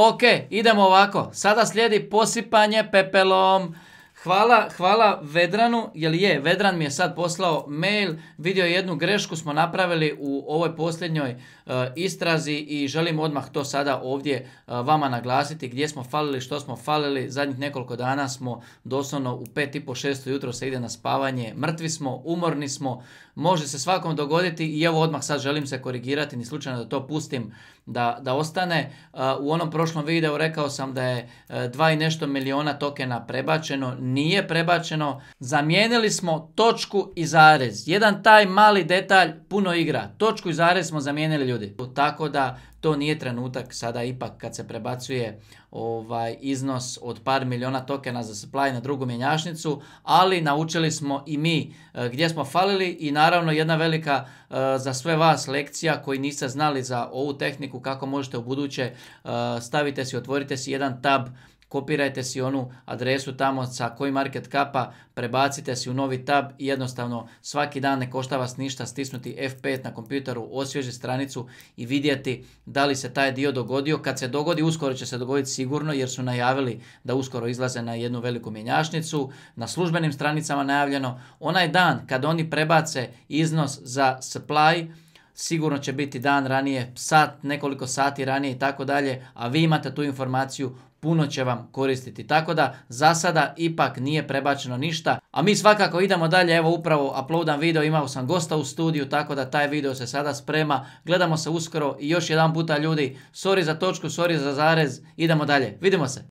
Ok, idemo ovako. Sada slijedi posipanje pepelom. Hvala, hvala Vedranu, jel je, Vedran mi je sad poslao mail, vidio jednu grešku smo napravili u ovoj posljednjoj eh, istrazi i želim odmah to sada ovdje eh, vama naglasiti gdje smo falili, što smo falili. Zadnjih nekoliko dana smo doslovno u 5.30-6 jutro se ide na spavanje, mrtvi smo, umorni smo, može se svakom dogoditi i evo odmah sad želim se korigirati, ni slučajno da to pustim da, ostane. Eh, u onom prošlom videu rekao sam da je dva i nešto miliona tokena prebačeno, nije prebačeno. Zamijenili smo točku i zarez. Jedan taj mali detalj puno igra. Točku i zarez smo zamijenili ljudi. Tako da to nije trenutak sada ipak kad se prebacuje ovaj iznos od par miliona tokena za supply na drugu mjenjačnicu, ali naučili smo i mi e, gdje smo falili i naravno jedna velika e, za sve vas lekcija koji niste znali za ovu tehniku kako možete u buduće e, stavite si, otvorite si jedan tab kopirajte si onu adresu tamo sa koji market kapa, prebacite si u novi tab i jednostavno svaki dan ne košta vas ništa stisnuti F5 na kompjuteru, osvježi stranicu i vidjeti da li se taj dio dogodio. Kad se dogodi, uskoro će se dogoditi sigurno jer su najavili da uskoro izlaze na jednu veliku mjenjačnicu. Na službenim stranicama najavljeno onaj dan kad oni prebace iznos za supply, sigurno će biti dan ranije, sat, nekoliko sati ranije i tako dalje, a vi imate tu informaciju, puno će vam koristiti. Tako da za sada ipak nije prebačeno ništa, a mi svakako idemo dalje, evo upravo uploadam video, imao sam gosta u studiju, tako da taj video se sada sprema, gledamo se uskoro i još jedan puta ljudi, sorry za točku, sorry za zarez, idemo dalje, vidimo se.